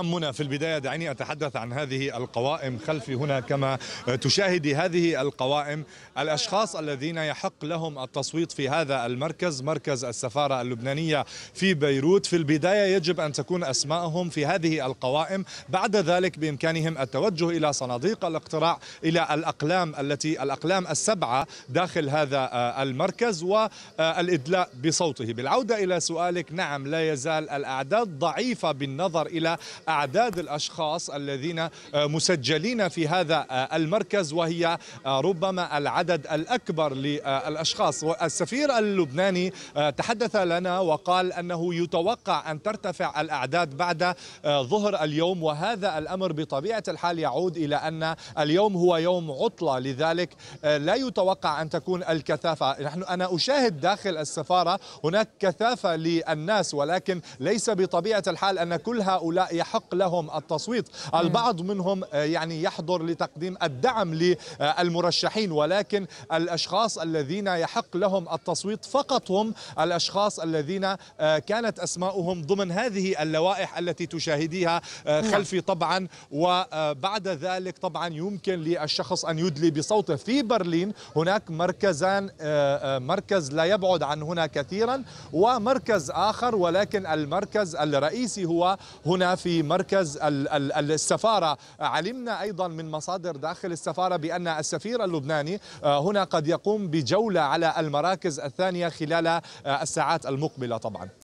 منى في البداية دعيني أتحدث عن هذه القوائم خلفي هنا كما تشاهدي هذه القوائم الأشخاص الذين يحق لهم التصويت في هذا المركز مركز السفارة اللبنانية في بيروت في البداية يجب أن تكون أسماءهم في هذه القوائم بعد ذلك بإمكانهم التوجه إلى صناديق الاقتراع إلى الأقلام التي الأقلام السبعة داخل هذا آه، المركز والإدلاء بصوته بالعودة إلى سؤالك نعم لا يزال الأعداد ضعيفة بالنظر إلى أعداد الأشخاص الذين آه، مسجلين في هذا آه، المركز وهي آه، ربما العدد الأكبر للأشخاص السفير اللبناني تحدث لنا وقال أنه يتوقع أن ترتفع الأعداد بعد ظهر اليوم وهذا الأمر بطبيعة الحال يعود إلى أن اليوم هو يوم عطلة لذلك لا يتوقع أن تكون الكثافة نحن أنا أشاهد داخل السفارة هناك كثافة للناس ولكن ليس بطبيعة الحال أن كل هؤلاء يحق لهم التصويت البعض منهم آه، يعني يحضر لتقديم الدعم للمرشحين ولكن الأشخاص الذين يحق لهم التصويت فقط هم الأشخاص الذين آه، كانت أسماؤهم ضمن هذه اللوائح التي تشاهديها آه، نعم. خلفي طبعا وبعد ذلك طبعا يمكن للشخص أن يدلي بصوته في برلين هناك مركزان مركز لا يبعد عن هنا كثيرا ومركز آخر ولكن المركز الرئيسي هو هنا في مركز السفارة علمنا أيضا من مصادر داخل السفارة بأن السفير اللبناني آه، هنا قد يقوم بجولة على المراكز الثانية خلال آه، الساعات المقبلة طبعا